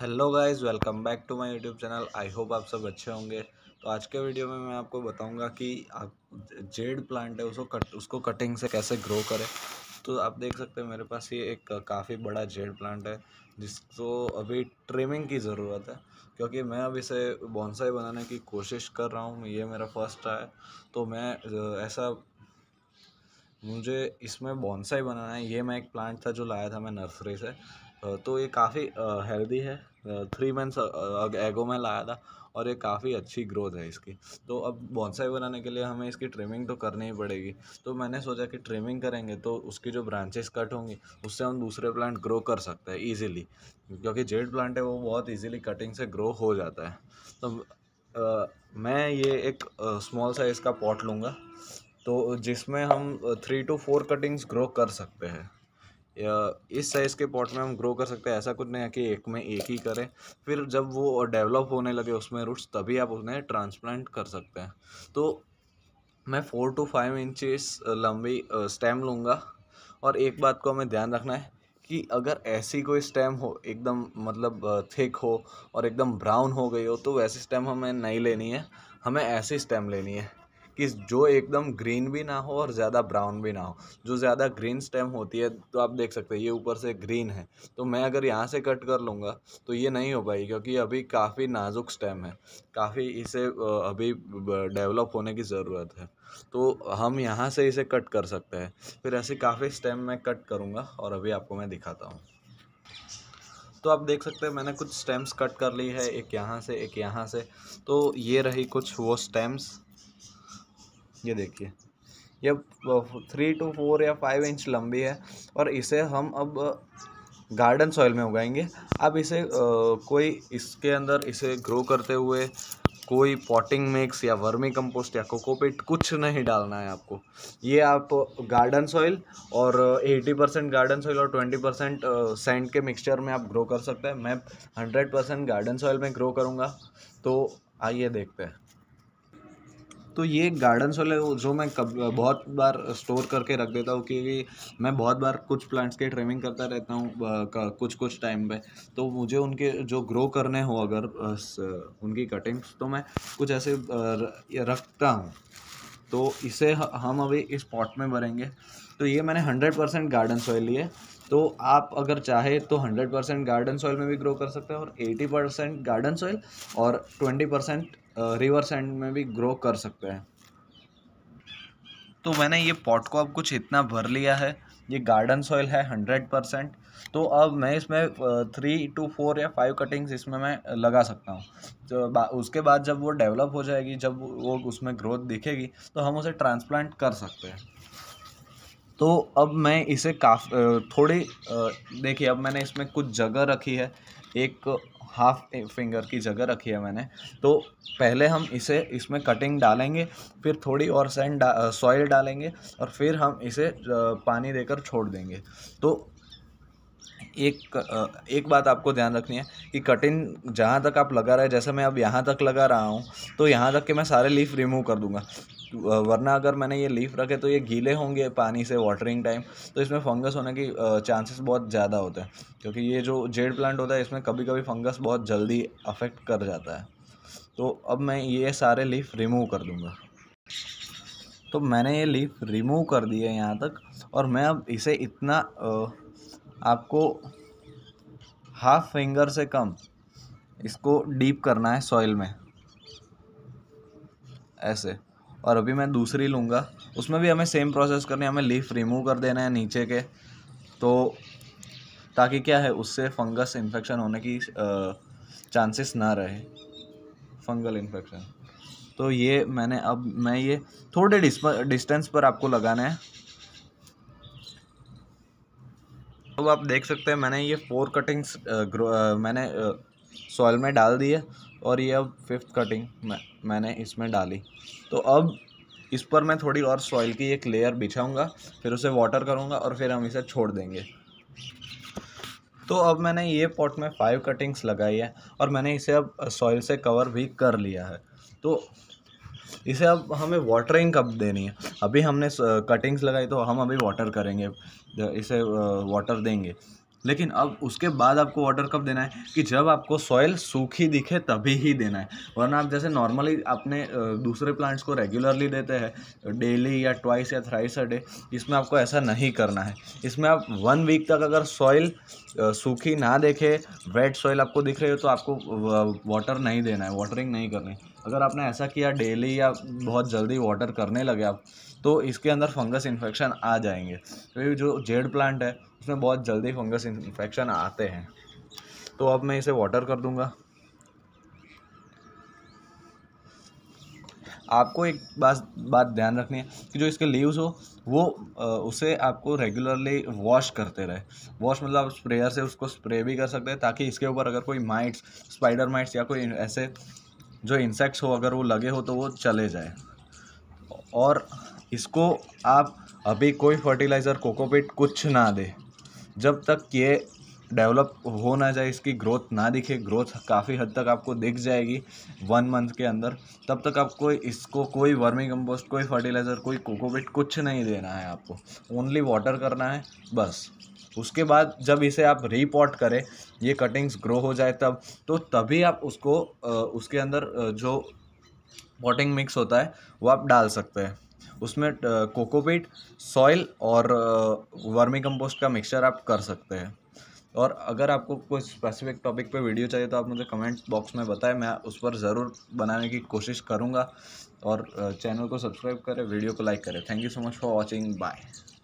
hello guys welcome back to my YouTube channel I hope आप सब अच्छे होंगे तो आज के वीडियो में मैं आपको बताऊंगा कि आप जेड प्लांट है उसको कट उसको कटिंग से कैसे ग्रो करें तो आप देख सकते हैं मेरे पास ये एक काफ़ी बड़ा जेड प्लांट है जिसको अभी ट्रिमिंग की ज़रूरत है क्योंकि मैं अब इसे बॉन्साई बनाने की कोशिश कर रहा हूँ ये मेरा फर्स्ट ट्राई है तो मैं ऐसा मुझे इसमें बॉन्साई बनाना है ये मैं एक प्लांट था जो लाया था मैं नर्सरी से तो ये काफ़ी हेल्दी है थ्री मंथ्स एगो में लाया था और ये काफ़ी अच्छी ग्रोथ है इसकी तो अब बॉन्साई बनाने के लिए हमें इसकी ट्रिमिंग तो करनी ही पड़ेगी तो मैंने सोचा कि ट्रिमिंग करेंगे तो उसकी जो ब्रांचेस कट होंगी उससे हम दूसरे प्लांट ग्रो कर सकते हैं ईजिली क्योंकि जेड प्लांट है वो बहुत ईजिली कटिंग से ग्रो हो जाता है तो आ, मैं ये एक स्मॉल साइज़ का पॉट लूँगा तो जिसमें हम three to four cuttings grow कर सकते हैं इस साइज़ के पॉट में हम ग्रो कर सकते हैं ऐसा कुछ नहीं है कि एक में एक ही करें फिर जब वो डेवलप होने लगे उसमें रूट्स तभी आप उन्हें ट्रांसप्लांट कर सकते हैं तो मैं फ़ोर टू फाइव इंचेस लंबी स्टेम लूँगा और एक बात को हमें ध्यान रखना है कि अगर ऐसी कोई स्टेम हो एकदम मतलब थिक हो और एकदम ब्राउन हो गई हो तो वैसी स्टेम हमें नहीं लेनी है हमें ऐसी स्टेम लेनी है कि जो एकदम ग्रीन भी ना हो और ज़्यादा ब्राउन भी ना हो जो ज़्यादा ग्रीन स्टेम होती है तो आप देख सकते हैं ये ऊपर से ग्रीन है तो मैं अगर यहाँ से कट कर लूँगा तो ये नहीं हो पाएगी क्योंकि अभी काफ़ी नाजुक स्टेम है काफ़ी इसे अभी डेवलप होने की ज़रूरत है तो हम यहाँ से इसे कट कर सकते हैं फिर ऐसे काफ़ी स्टेम मैं कट करूँगा और अभी आपको मैं दिखाता हूँ तो आप देख सकते हैं मैंने कुछ स्टेम्स कट कर ली है एक यहाँ से एक यहाँ से तो ये रही कुछ वो स्टेम्स ये देखिए ये थ्री टू फोर या फाइव इंच लंबी है और इसे हम अब गार्डन सॉइल में उगाएंगे अब इसे आ, कोई इसके अंदर इसे ग्रो करते हुए कोई पॉटिंग मिक्स या वर्मी कंपोस्ट या कोकोपेट कुछ नहीं डालना है आपको ये आप गार्डन सॉइल और 80 परसेंट गार्डन सॉइल और 20 परसेंट सेंट के मिक्सचर में आप ग्रो कर सकते हैं मैं 100 परसेंट गार्डन सॉइल में ग्रो करूँगा तो आइए देखते हैं तो ये गार्डन्स वाले जो मैं कब बहुत बार स्टोर करके रख देता हूँ क्योंकि मैं बहुत बार कुछ प्लांट्स के ट्रिमिंग करता रहता हूँ कुछ कुछ टाइम पे तो मुझे उनके जो ग्रो करने हो अगर उनकी कटिंग्स तो मैं कुछ ऐसे रखता हूँ तो इसे हम अभी इस पॉट में भरेंगे तो ये मैंने हंड्रेड परसेंट गार्डन सॉइल लिए तो आप अगर चाहे तो 100 परसेंट गार्डन सॉइल में भी ग्रो कर सकते हैं और 80 परसेंट गार्डन सॉइल और 20 परसेंट रिवर सैंड में भी ग्रो कर सकते हैं तो मैंने ये पॉट को अब कुछ इतना भर लिया है ये गार्डन सॉइल है हंड्रेड परसेंट तो अब मैं इसमें थ्री टू फोर या फाइव कटिंग्स इसमें मैं लगा सकता हूँ तो उसके बाद जब वो डेवलप हो जाएगी जब वो उसमें ग्रोथ दिखेगी तो हम उसे ट्रांसप्लांट कर सकते हैं तो अब मैं इसे काफ थोड़ी देखिए अब मैंने इसमें कुछ जगह रखी है एक हाफ फिंगर की जगह रखी है मैंने तो पहले हम इसे इसमें कटिंग डालेंगे फिर थोड़ी और सैंड डा, सॉइल डालेंगे और फिर हम इसे पानी देकर छोड़ देंगे तो एक एक बात आपको ध्यान रखनी है कि कटिंग जहाँ तक आप लगा रहे हैं जैसे मैं अब यहाँ तक लगा रहा हूँ तो यहाँ तक के मैं सारे लीफ रिमूव कर दूँगा वरना अगर मैंने ये लीफ रखे तो ये गीले होंगे पानी से वाटरिंग टाइम तो इसमें फंगस होने की चांसेस बहुत ज़्यादा होते हैं क्योंकि ये जो जेड प्लांट होता है इसमें कभी कभी फंगस बहुत जल्दी अफेक्ट कर जाता है तो अब मैं ये सारे लीफ रिमूव कर दूँगा तो मैंने ये लीफ रिमूव कर दिए यहाँ तक और मैं अब इसे इतना आपको हाफ फिंगर से कम इसको डीप करना है सॉइल में ऐसे और अभी मैं दूसरी लूँगा उसमें भी हमें सेम प्रोसेस करनी है हमें लीफ रिमूव कर देना है नीचे के तो ताकि क्या है उससे फंगस इन्फेक्शन होने की चांसेस ना रहे फंगल इन्फेक्शन तो ये मैंने अब मैं ये थोड़े डिस्टेंस पर आपको लगाना है तो आप देख सकते हैं मैंने ये फोर कटिंग्स मैंने सॉइल में डाल दिए और ये अब फिफ्थ कटिंग मैं मैंने इसमें डाली तो अब इस पर मैं थोड़ी और सॉइल की एक लेयर बिछाऊंगा फिर उसे वाटर करूंगा और फिर हम इसे छोड़ देंगे तो अब मैंने ये पॉट में फाइव कटिंग्स लगाई है और मैंने इसे अब सॉइल से कवर भी कर लिया है तो इसे अब हमें वाटरिंग कब देनी है अभी हमने कटिंग्स लगाई तो हम अभी वाटर करेंगे इसे वाटर देंगे लेकिन अब उसके बाद आपको वाटर कब देना है कि जब आपको सॉयल सूखी दिखे तभी ही देना है वरना आप जैसे नॉर्मली अपने दूसरे प्लांट्स को रेगुलरली देते हैं डेली या ट्वाइस या थ्राइस अ डे इसमें आपको ऐसा नहीं करना है इसमें आप वन वीक तक अगर सॉइल सूखी ना देखे वेट सॉइल आपको दिख रही हो तो आपको वाटर नहीं देना है वाटरिंग नहीं करनी अगर आपने ऐसा किया डेली या बहुत जल्दी वाटर करने लगे आप तो इसके अंदर फंगस इन्फेक्शन आ जाएंगे तो जो जेड प्लांट है उसमें बहुत जल्दी फंगस इन्फेक्शन आते हैं तो अब मैं इसे वाटर कर दूंगा आपको एक बात बात ध्यान रखनी है कि जो इसके लीव्स हो वो उसे आपको रेगुलरली वॉश करते रहे वॉश मतलब आप स्प्रेयर से उसको स्प्रे भी कर सकते हैं ताकि इसके ऊपर अगर कोई माइट्स स्पाइडर माइट्स या कोई ऐसे जो इंसेक्ट्स हो अगर वो लगे हो तो वो चले जाए और इसको आप अभी कोई फर्टिलाइज़र कोकोपीट कुछ ना दे जब तक ये डेवलप हो ना जाए इसकी ग्रोथ ना दिखे ग्रोथ काफ़ी हद तक आपको दिख जाएगी वन मंथ के अंदर तब तक आपको इसको कोई वर्मी कंपोस्ट कोई फर्टिलाइज़र कोई कोकोपीट कुछ नहीं देना है आपको ओनली वाटर करना है बस उसके बाद जब इसे आप रीपॉट करें ये कटिंग्स ग्रो हो जाए तब तो तभी आप उसको उसके अंदर जो पॉटिंग मिक्स होता है वो आप डाल सकते हैं उसमें कोकोपीट सॉइल और वर्मी कंपोस्ट का मिक्सचर आप कर सकते हैं और अगर आपको कोई स्पेसिफिक टॉपिक पे वीडियो चाहिए तो आप मुझे कमेंट बॉक्स में बताएं मैं उस पर ज़रूर बनाने की कोशिश करूँगा और चैनल को सब्सक्राइब करें वीडियो को लाइक करें thank you so much for watching bye